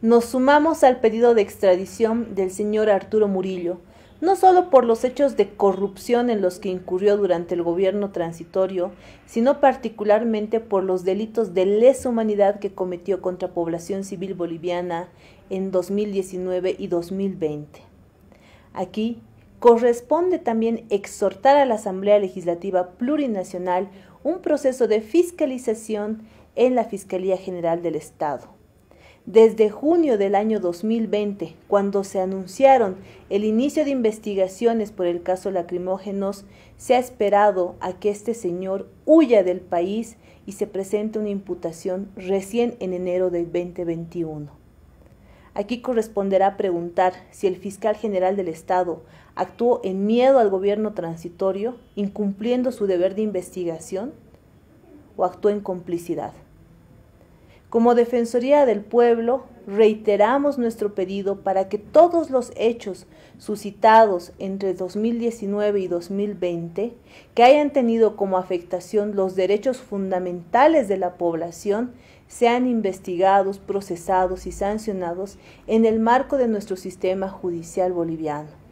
Nos sumamos al pedido de extradición del señor Arturo Murillo, no solo por los hechos de corrupción en los que incurrió durante el gobierno transitorio, sino particularmente por los delitos de lesa humanidad que cometió contra población civil boliviana en 2019 y 2020. Aquí corresponde también exhortar a la Asamblea Legislativa Plurinacional un proceso de fiscalización en la Fiscalía General del Estado desde junio del año 2020, cuando se anunciaron el inicio de investigaciones por el caso lacrimógenos, se ha esperado a que este señor huya del país y se presente una imputación recién en enero del 2021. Aquí corresponderá preguntar si el fiscal general del Estado actuó en miedo al gobierno transitorio, incumpliendo su deber de investigación, o actuó en complicidad. Como Defensoría del Pueblo, reiteramos nuestro pedido para que todos los hechos suscitados entre 2019 y 2020 que hayan tenido como afectación los derechos fundamentales de la población sean investigados, procesados y sancionados en el marco de nuestro sistema judicial boliviano